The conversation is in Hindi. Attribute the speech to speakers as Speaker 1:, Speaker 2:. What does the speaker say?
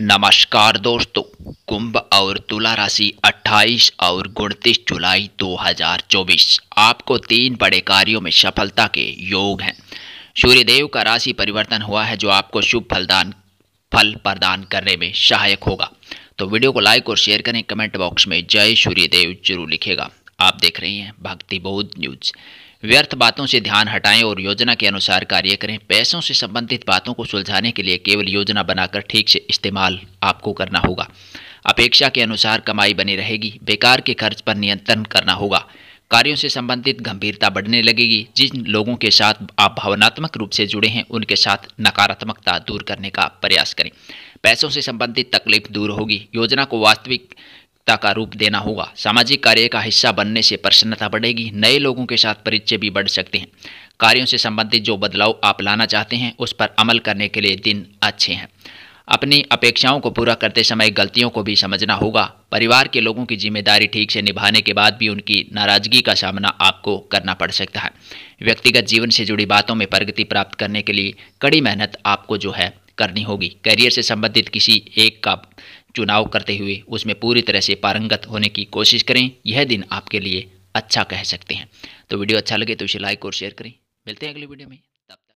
Speaker 1: नमस्कार दोस्तों कुंभ और तुला राशि 28 और उनतीस जुलाई 2024 आपको तीन बड़े कार्यों में सफलता के योग हैं सूर्यदेव का राशि परिवर्तन हुआ है जो आपको शुभ फलदान फल प्रदान करने में सहायक होगा तो वीडियो को लाइक और शेयर करें कमेंट बॉक्स में जय सूर्यदेव जरूर लिखेगा आप देख रहे हैं भक्ति बोध न्यूज व्यर्थ बातों से ध्यान हटाएं और योजना के अनुसार कार्य करें पैसों से संबंधित बातों को सुलझाने के लिए केवल योजना बनाकर ठीक से इस्तेमाल आपको करना होगा अपेक्षा के अनुसार कमाई बनी रहेगी बेकार के खर्च पर नियंत्रण करना होगा कार्यों से संबंधित गंभीरता बढ़ने लगेगी जिन लोगों के साथ आप भावनात्मक रूप से जुड़े हैं उनके साथ नकारात्मकता दूर करने का प्रयास करें पैसों से संबंधित तकलीफ दूर होगी योजना को वास्तविक जागरूकता का रूप देना होगा सामाजिक कार्य का हिस्सा बनने से प्रसन्नता बढ़ेगी नए लोगों के साथ परिचय भी बढ़ सकते हैं कार्यों से संबंधित जो बदलाव आप लाना चाहते हैं उस पर अमल करने के लिए दिन अच्छे हैं अपनी अपेक्षाओं को पूरा करते समय गलतियों को भी समझना होगा परिवार के लोगों की जिम्मेदारी ठीक से निभाने के बाद भी उनकी नाराजगी का सामना आपको करना पड़ सकता है व्यक्तिगत जीवन से जुड़ी बातों में प्रगति प्राप्त करने के लिए कड़ी मेहनत आपको जो है करनी होगी करियर से संबंधित किसी एक का चुनाव करते हुए उसमें पूरी तरह से पारंगत होने की कोशिश करें यह दिन आपके लिए अच्छा कह सकते हैं तो वीडियो अच्छा लगे तो इसे लाइक और शेयर करें मिलते हैं अगली वीडियो में